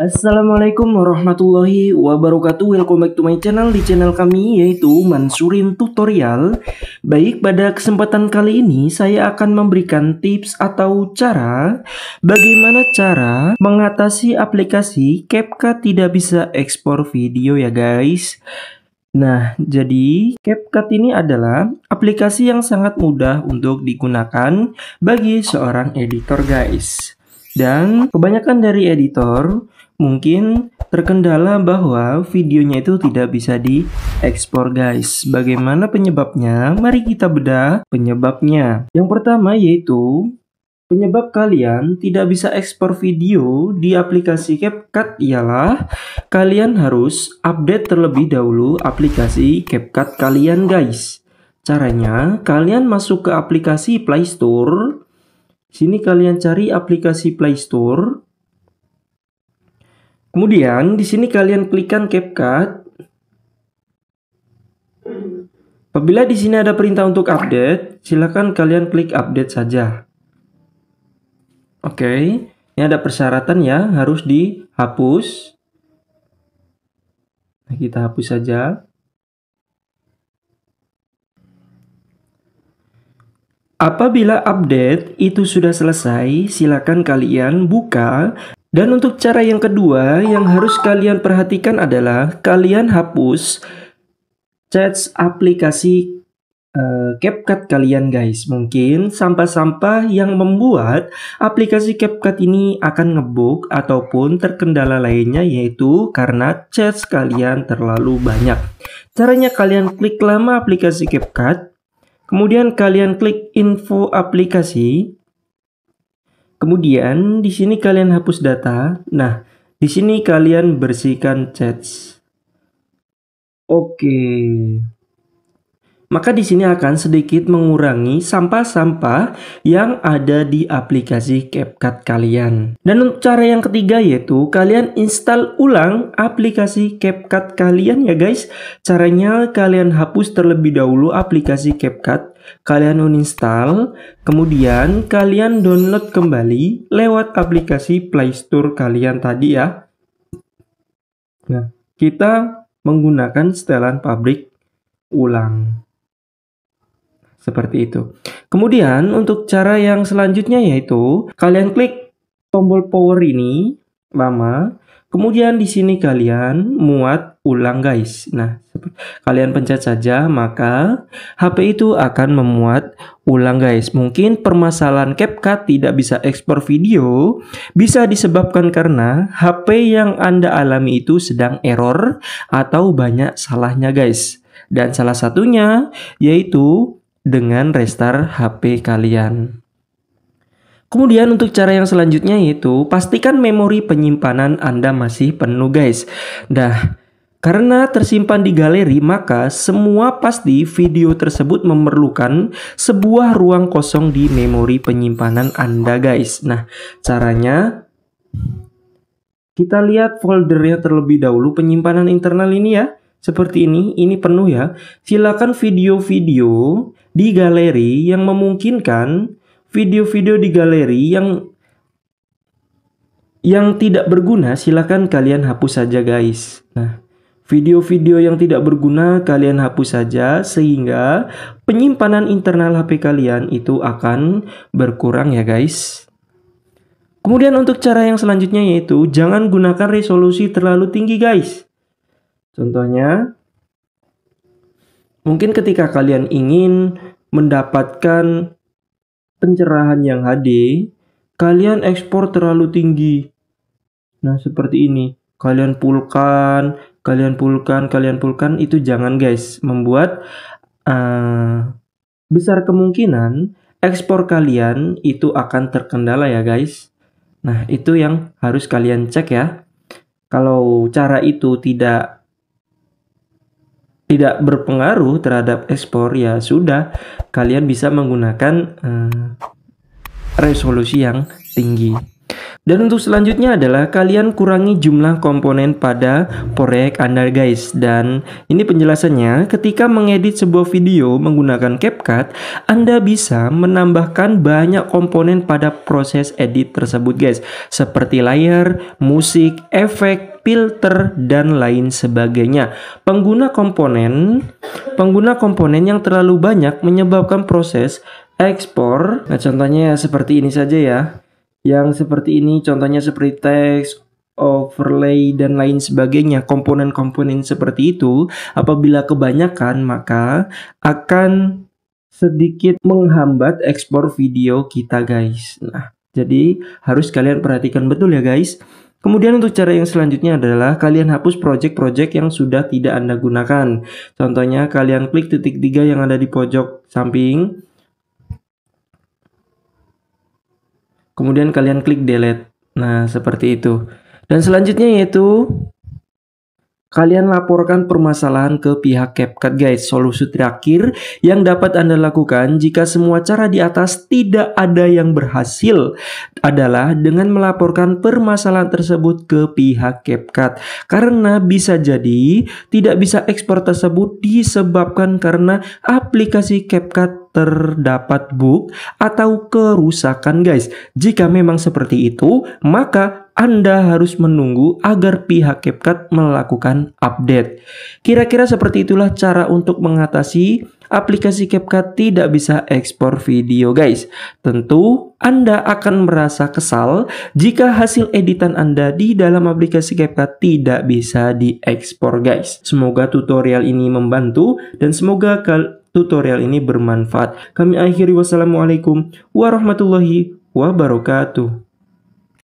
Assalamualaikum warahmatullahi wabarakatuh Welcome back to my channel Di channel kami yaitu Mansurin Tutorial Baik pada kesempatan kali ini Saya akan memberikan tips atau cara Bagaimana cara mengatasi aplikasi CapCut tidak bisa ekspor video ya guys Nah, jadi CapCut ini adalah aplikasi yang sangat mudah untuk digunakan bagi seorang editor guys. Dan kebanyakan dari editor mungkin terkendala bahwa videonya itu tidak bisa diekspor guys. Bagaimana penyebabnya? Mari kita bedah penyebabnya. Yang pertama yaitu Penyebab kalian tidak bisa ekspor video di aplikasi CapCut ialah kalian harus update terlebih dahulu aplikasi CapCut kalian guys. Caranya, kalian masuk ke aplikasi Play Store. Sini kalian cari aplikasi Play Store. Kemudian di sini kalian klikkan CapCut. Apabila di sini ada perintah untuk update, silakan kalian klik update saja. Oke, ini ada persyaratan ya, harus dihapus. Nah, kita hapus saja. Apabila update itu sudah selesai, silakan kalian buka dan untuk cara yang kedua yang harus kalian perhatikan adalah kalian hapus chat aplikasi uh, CapCut kalian guys. Mungkin sampah-sampah yang membuat aplikasi CapCut ini akan ngebug ataupun terkendala lainnya yaitu karena chat kalian terlalu banyak. Caranya kalian klik lama aplikasi CapCut, kemudian kalian klik info aplikasi, Kemudian di sini kalian hapus data. Nah, di sini kalian bersihkan chats. Oke. Okay. Maka di sini akan sedikit mengurangi sampah-sampah yang ada di aplikasi CapCut kalian. Dan untuk cara yang ketiga yaitu kalian install ulang aplikasi CapCut kalian ya guys. Caranya kalian hapus terlebih dahulu aplikasi CapCut kalian uninstall, kemudian kalian download kembali lewat aplikasi Play Store kalian tadi ya. Nah, kita menggunakan setelan pabrik ulang. Seperti itu. Kemudian untuk cara yang selanjutnya yaitu kalian klik tombol power ini lama, kemudian di sini kalian muat ulang guys. Nah, kalian pencet saja maka HP itu akan memuat ulang guys. Mungkin permasalahan CapCut tidak bisa ekspor video bisa disebabkan karena HP yang Anda alami itu sedang error atau banyak salahnya guys. Dan salah satunya yaitu dengan restart HP kalian. Kemudian untuk cara yang selanjutnya yaitu pastikan memori penyimpanan Anda masih penuh guys. Dah, karena tersimpan di galeri maka semua pasti video tersebut memerlukan sebuah ruang kosong di memori penyimpanan Anda guys. Nah, caranya kita lihat foldernya terlebih dahulu penyimpanan internal ini ya. Seperti ini, ini penuh ya. Silakan video-video di galeri yang memungkinkan video-video di galeri yang yang tidak berguna silahkan kalian hapus saja guys. Nah, video-video yang tidak berguna kalian hapus saja sehingga penyimpanan internal HP kalian itu akan berkurang ya guys. Kemudian untuk cara yang selanjutnya yaitu jangan gunakan resolusi terlalu tinggi guys. Contohnya Mungkin ketika kalian ingin mendapatkan pencerahan yang HD, kalian ekspor terlalu tinggi. Nah, seperti ini. Kalian pulkan, kalian pulkan, kalian pulkan itu jangan guys. Membuat uh, besar kemungkinan ekspor kalian itu akan terkendala ya guys. Nah, itu yang harus kalian cek ya. Kalau cara itu tidak tidak berpengaruh terhadap ekspor ya sudah kalian bisa menggunakan uh, resolusi yang tinggi. Dan untuk selanjutnya adalah kalian kurangi jumlah komponen pada proyek Anda guys Dan ini penjelasannya ketika mengedit sebuah video menggunakan CapCut Anda bisa menambahkan banyak komponen pada proses edit tersebut guys Seperti layar, musik, efek, filter dan lain sebagainya. Pengguna komponen pengguna komponen yang terlalu banyak menyebabkan proses ekspor. Nah, contohnya seperti ini saja ya. Yang seperti ini contohnya seperti teks, overlay dan lain sebagainya, komponen-komponen seperti itu apabila kebanyakan maka akan sedikit menghambat ekspor video kita guys. Nah, jadi harus kalian perhatikan betul ya guys. Kemudian untuk cara yang selanjutnya adalah kalian hapus project-project yang sudah tidak Anda gunakan. Contohnya kalian klik titik tiga yang ada di pojok samping. Kemudian kalian klik delete. Nah, seperti itu. Dan selanjutnya yaitu Kalian laporkan permasalahan ke pihak CapCut guys. Solusi terakhir yang dapat Anda lakukan jika semua cara di atas tidak ada yang berhasil adalah dengan melaporkan permasalahan tersebut ke pihak CapCut. Karena bisa jadi tidak bisa ekspor tersebut disebabkan karena aplikasi CapCut terdapat bug atau kerusakan guys. Jika memang seperti itu, maka anda harus menunggu agar pihak CapCut melakukan update. Kira-kira seperti itulah cara untuk mengatasi aplikasi CapCut tidak bisa ekspor video guys. Tentu Anda akan merasa kesal jika hasil editan Anda di dalam aplikasi CapCut tidak bisa diekspor guys. Semoga tutorial ini membantu dan semoga tutorial ini bermanfaat. Kami akhiri wassalamualaikum warahmatullahi wabarakatuh.